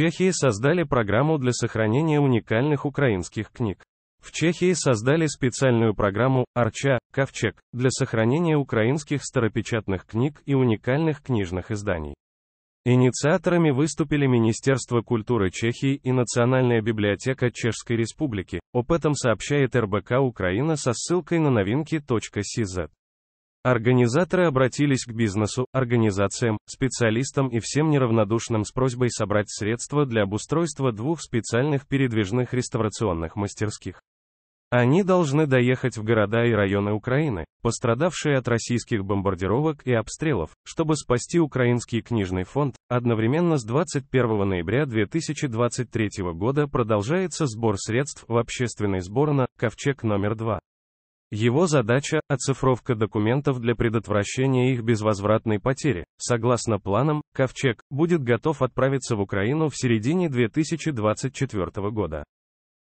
Чехии создали программу для сохранения уникальных украинских книг. В Чехии создали специальную программу «Арча», «Ковчег» для сохранения украинских старопечатных книг и уникальных книжных изданий. Инициаторами выступили Министерство культуры Чехии и Национальная библиотека Чешской Республики. Об этом сообщает РБК Украина со ссылкой на новинки.cz. Организаторы обратились к бизнесу, организациям, специалистам и всем неравнодушным с просьбой собрать средства для обустройства двух специальных передвижных реставрационных мастерских. Они должны доехать в города и районы Украины, пострадавшие от российских бомбардировок и обстрелов, чтобы спасти украинский книжный фонд. Одновременно с 21 ноября 2023 года продолжается сбор средств в общественный сбор на «Ковчег номер 2». Его задача – оцифровка документов для предотвращения их безвозвратной потери. Согласно планам, «Ковчег» будет готов отправиться в Украину в середине 2024 года.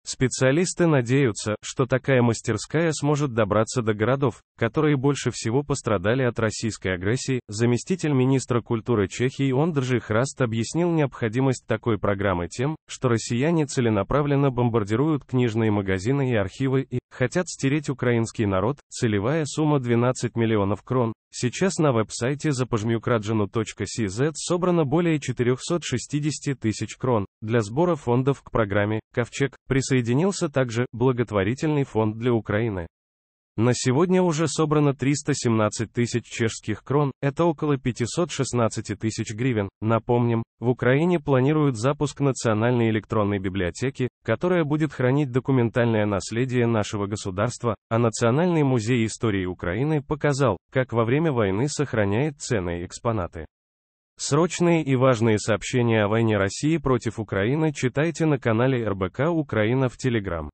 Специалисты надеются, что такая мастерская сможет добраться до городов, которые больше всего пострадали от российской агрессии. Заместитель министра культуры Чехии Ондржи Храст объяснил необходимость такой программы тем, что россияне целенаправленно бомбардируют книжные магазины и архивы и хотят стереть украинский народ. Целевая сумма 12 миллионов крон, Сейчас на веб-сайте запожмюкраджину.cz собрано более 460 тысяч крон для сбора фондов к программе «Ковчег». Присоединился также благотворительный фонд для Украины. На сегодня уже собрано 317 тысяч чешских крон, это около 516 тысяч гривен. Напомним, в Украине планируют запуск национальной электронной библиотеки, которая будет хранить документальное наследие нашего государства, а Национальный музей истории Украины показал, как во время войны сохраняет ценные экспонаты. Срочные и важные сообщения о войне России против Украины читайте на канале РБК Украина в Телеграм.